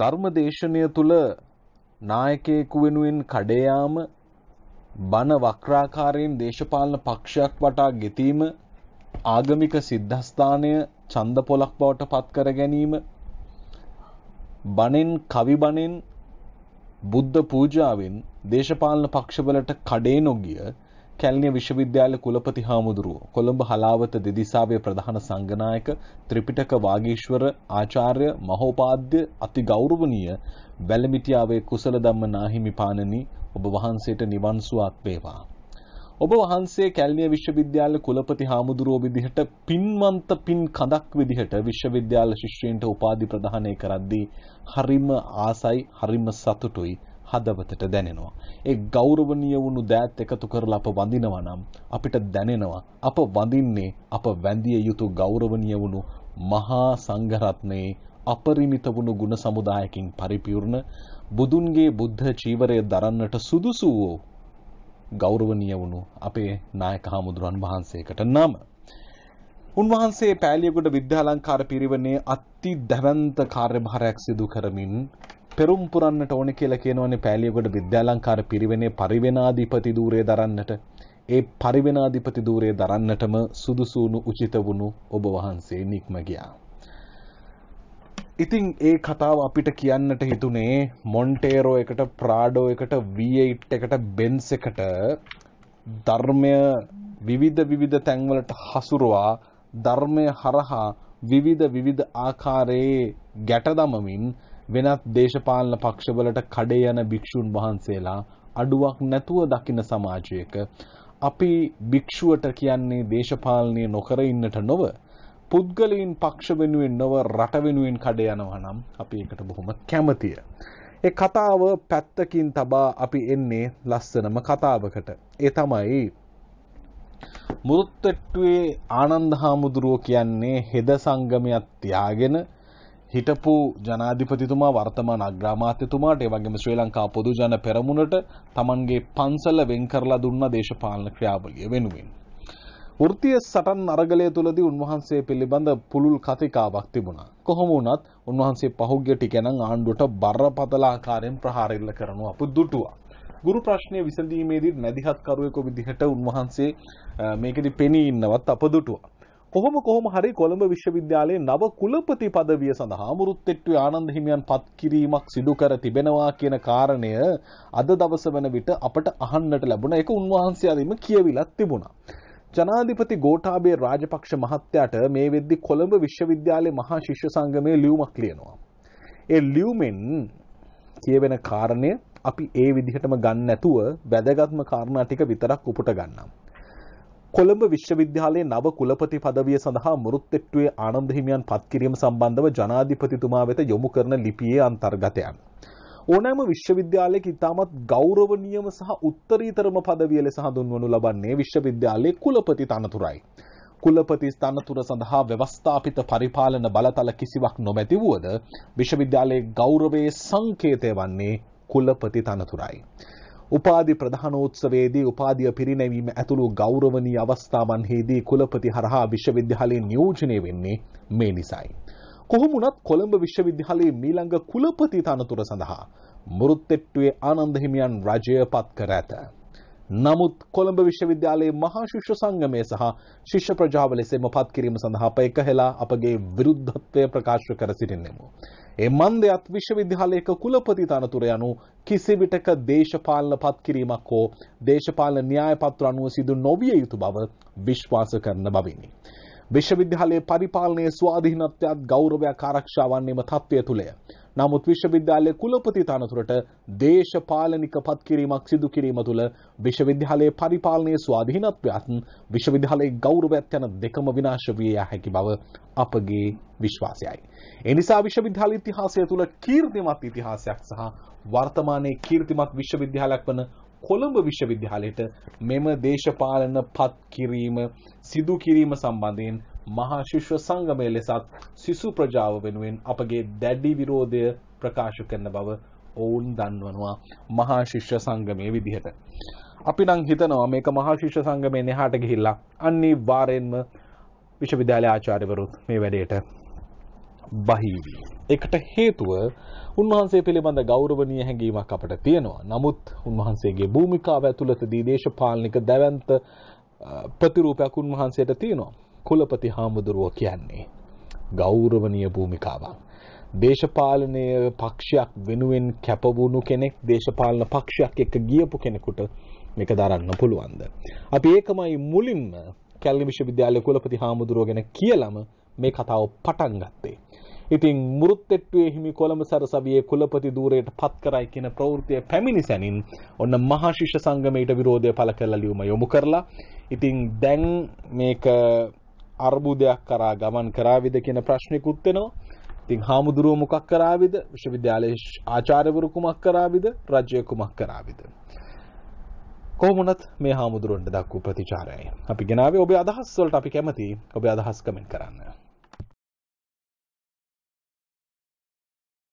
ධර්මදේශනය තුල නායකයෙකු වෙනුවෙන් කඩයාම බන වක්‍රාකාරයෙන් දේශපාලන පක්ෂයක් වටා ගෙතීම ආගමික සිද්ධස්ථානය ඡන්ද පොලක් බවට පත් කර ගැනීම බණෙන් කවි බණෙන් බුද්ධ පූජාවෙන් දේශපාලන පක්ෂවලට කඩේ නොගිය කැලණිය විශ්වවිද්‍යාල කුලපති හාමුදුරුවෝ කොළඹ හලාවත දෙදිසාවේ ප්‍රධාන සංගනායක ත්‍රිපිටක වාගීශ්වර ආචාර්ය මහෝපාද්‍ය අති ගෞරවනීය බැලමිටියාවේ කුසල ධම්ම නාහිමි පාණනි ඔබ වහන්සේට නිවන් සුවක් වේවා ඔබ වහන්සේ කැලණිය විශ්වවිද්‍යාල කුලපති හාමුදුරුවෝ විදිහට පින්වන්ත පින් කඳක් විදිහට විශ්වවිද්‍යාල ශිෂ්‍යයන්ට උපාධි ප්‍රදානය කරද්දී හරිම ආසයි හරිම සතුටුයි හදවතට දැනෙනවා. ඒ ගෞරවනීය වුණු දෑත් එකතු කරලා අප වඳිනවා නම් අපිට දැනෙනවා අප වඳින්නේ අප වැඳිය යුතු ගෞරවනීය වුණු මහා සංඝරත්නයේ අපරිමිත වුණු ගුණ සමුදායකින් පරිපූර්ණ බුදුන්ගේ බුද්ධ චීවරය දරන්නට සුදුසු වූ ගෞරවනීය වුණු අපේ නායක හාමුදුරන් වහන්සේකට නම උන්වහන්සේ පෑලියගොඩ විද්‍යාලංකාර පිරිවනේ අති දැවන්ත කාර්යභාරයක් සිදු කරමින් පෙරුම් පුරන්නට ඕන කියලා කියනවනේ පෑලියගොඩ විද්‍යාලංකාර පිරිවෙනේ පරිවෙනාධිපති ධූරය දරන්නට. ඒ පරිවෙනාධිපති ධූරය දරන්නටම සුදුසුණු උචිත වුණු ඔබ වහන්සේ නික්ම ගියා. ඉතිං ඒ කතාව අපිට කියන්නට හිතුනේ මොන්ටේරෝ එකට ප්‍රාඩෝ එකට වට් එකට බෙන්ස් එකට ධර්මය විවිධ විවිධ තැන්වලට හසුරුවා ධර්මය හරහා විවිධ විවිධ ආකාරයේ ගැටදමමින් වෙනත් දේශපාලන පක්ෂවලට කඩේ යන භික්ෂුන් වහන්සේලා අඩුවක් නැතුව දකින සමාජයක අපි භික්ෂුවට කියන්නේ දේශපාලනය නොකර ඉන්නට නොව පුද්ගලයන් පක්ෂ වෙනුවෙන් නොව රට වෙනුවෙන් කඩ යනවා නම් අපි ඒකට බොහොම කැමතිය. ඒ කතාව පැත්තකින් තබා අපි එන්නේ ලස්සනම කතාවකට. ඒ තමයි මුරුත්තට්ටුවේ ආනන්ද හාමුදුරුවෝ කියන්නේ හෙද සංගමයක් තියාගෙන හිටපු ජනාධිපතිතුමා වර්තමාන අග්‍රාමාත්‍යතුමාට ඒ වගේම ශ්‍රී ලංකා පොදු ජන පෙරමුණට තමන්ගේ පන්සල වෙන් කරලා දුන්න දේශපාලන ක්‍රියාවලිය වෙනුවෙන්. වෘත්තීය සටන් අරගලය තුලදී උන්වහන්සේ පිළිබඳ පුළුල් කතිකාවක් තිබුණා. කොහොම වුණත් උන්වහන්සේ පහුගිය ටිකෙනම් ආණ්ඩුවට බරපතල ආකාරයෙන් ප්‍රහාර එල්ල කරනු අපු දුටුවා. ගුරු ප්‍රශ්නය විසඳීමේදී නැදිහත්කරුවෙකු විදිහට උන්වහන්සේ මේකෙදි පෙනී ඉන්නවත් අප දුටුවා. කොහොම කොහොම හරි කොළඹ විශ්වවිද්‍යාලයේ නව කුලපති පදවිය සඳහා මුරුත්තෙට්ටුවේ ආනන්ද හිමියන් පත් කිරීමක් සිදු කර තිබෙනවා කියන කාරණය අද දවස වන විට අපට අහන්නට ලැබුණා. ඒක උන්වහන්සේ අදින්ම කියවිලත් තිබුණා. ජනාධිපති ගෝඨාභය රාජපක්ෂ මහත්තයාට මේ වෙද්දි කොළඹ විශ්වවිද්‍යාලයේ මහා ශිෂ්‍ය සංගමයේ ලියුමක් ලියනවා. ඒ ලියුමෙන් කියවෙන කාරණය අපි ඒ විදිහටම ගන්න නැතුව වැදගත්ම කාරණා ටික විතරක් උපුට ගන්නම්. කොළඹ විශ්වවිද්‍යාලයේ නව කුලපති පදවිය සඳහා මුරුත්තෙට්ටුවේ ආනන්ද හිමියන් පත්කිරීම සම්බන්ධව ජනාධිපතිතුමා වෙත යොමු කරන ලිපියේ අන්තර්ගතයන්. ඕනෑම විශ්වවිද්‍යාලයක ඉතාමත් ගෞරවනීයම සහ උත්තරීතරම පදවිය ලෙස හඳුන්වනු ලබන්නේ විශ්වවිද්‍යාලයේ කුලපති තනතුරයි. කුලපති ස්ථානතුර සඳහා ව්‍යවස්ථාපිත පරිපාලන බලතල කිසිවක් නොමැති වුවද විශ්වවිද්‍යාලයේ ගෞරවයේ සංකේතය වන්නේ කුලපති තනතුරයි. උපාධි ප්‍රධානෝත්සවයේදී උපාධිය පිරිනැවීම ඇතුළු ගෞරවනීය අවස්ථාවන්හිදී කුලපති හරහා විශ්වවිද්‍යාලයෙන් නියෝජනය වෙන්නේ මේ නිසයි. කොහොමුණත් කොළඹ විශ්වවිද්‍යාලයේ මීළඟ කුලපති තනතුර සඳහා මුරුත්තෙට්ටුවේ ආනන්ද හිමියන් රජය පත් කර ඇත. නමුත් කොළඹ විශ්වවිද්‍යාලයේ මහා ශිෂ්‍ය සංගමය සහ ශිෂ්‍ය ප්‍රජාව ලෙසම පත් කිරීම සඳහා අප එකහෙලා අපගේ විරුද්ධත්වය ප්‍රකාශ කර සිටින්නෙමු. එමන්දයත් විශ්වවිද්‍යාලයක කුලපති තනතුර යනු කිසිවිටක දේශපාලන පත්කිරීමක් හෝ දේශපාලන න්‍යායපත්‍ර අනුව සිදු නොවිය යුතු බව විශ්වාස කරන බවිනි. විශ්වවිද්‍යාලයේ පරිපාලනයේ ස්වාධීනත්වයත් ගෞරවයක් ආරක්ෂා වන්නේම තත්ත්වය තුලය. නමුත් විශ්වවිද්‍යාලයේ කුලපති තනතුරට දේශපාලනික පත්කිරීමක් සිදු කිරීම තුළ විශ්වවිද්‍යාලයේ පරිපාලනයේ ස්වාධීනත්වයත් විශ්වවිද්‍යාලයේ ගෞරවයත් යන දෙකම විනාශ විය හැකි බව අපගේ විශ්වාසයයි. ඒ නිසා විශ්වවිද්‍යාල ඉතිහාසය තුළ කීර්තිමත් ඉතිහාසයක් සහ වර්තමානයේ කීර්තිමත් විශ්වවිද්‍යාලයක් වන කොළඹ විශ්වවිද්‍යාලයට මෙම දේශපාලන පත් කිරීම සිදු කිරීම සම්බන්ධයෙන් මහා ශිෂ්‍ය සංගමය ලෙසත් සිසු ප්‍රජාව වෙනුවෙන් අපගේ දැඩි විරෝධය ප්‍රකාශ කරන බව ඔවුන් දන්වනවා මහා ශිෂ්‍ය සංගමය විදිහට. අපි නම් හිතනවා මේක මහා ශිෂ්‍ය සංගමය නෙහාට ගිහිල්ලා අනිවාර්යෙන්ම විශ්වවිද්‍යාල ආචාර්යවරුත් මේ වැඩේට බහී වී. ඒකට හේතුව උන්වහන්සේ පිළිබඳ ගෞරවනීය හැඟීමක් අපට තියෙනවා. නමුත් උන්වහන්සේගේ භූමිකාව ඇතුළතදී දේශපාලනික දැවැන්ත ප්‍රතිරූපයක් උන්වහන්සේට තියෙනවා. කුලපති හාමුදුරුවෝ කියන්නේ ගෞරවනීය භූමිකාවක්. දේශපාලනය පක්ෂයක් වෙනුවෙන් කැපවුණු කෙනෙක් දේශපාලන පක්ෂයක් එක්ක ගියපු කෙනෙකුට මේක දරන්න පුළුවන්ද. අපි ඒකමයි මුලින්ම කැල්ලි විශ්වවිද්‍යාලය කුලපති හාමුදුරුවෝ ගැන කියලම මේ කතාව පටන් ගත්තේ. ඉතින් මුරුත්තෙට්ටුවේ හිමි කොළඹ සරසවියේ කුලපති ධූරයට පත් කරයි කියන ප්‍රවෘත්තිය පැමිණි සැනින් ඔන්න මහා ශිෂ්‍ය සංගමයට විරෝධය පළ කරලා ලියුම යොමු කරලා ඉතින් දැන් මේක අර්බුදයක් කරා ගමන් කරාවිද කියන ප්‍රශ්නෙකුත් වෙනවා. ඉතින් හාමුදුරුවෝ මොකක් කරාවිද? විශ්වවිද්‍යාලයේ ආචාර්යවරු කුමක් කරාවිද? රජය කුමක් කරාවිද? කොහොමුණත් මේ හාමුදුරුවන්ට දක්වූ ප්‍රතිචාරයයි. අපි ගෙනාවේ ඔබේ අදහස් වලට අපි කැමතියි. ඔබේ අදහස් කමෙන්ට් කරන්න.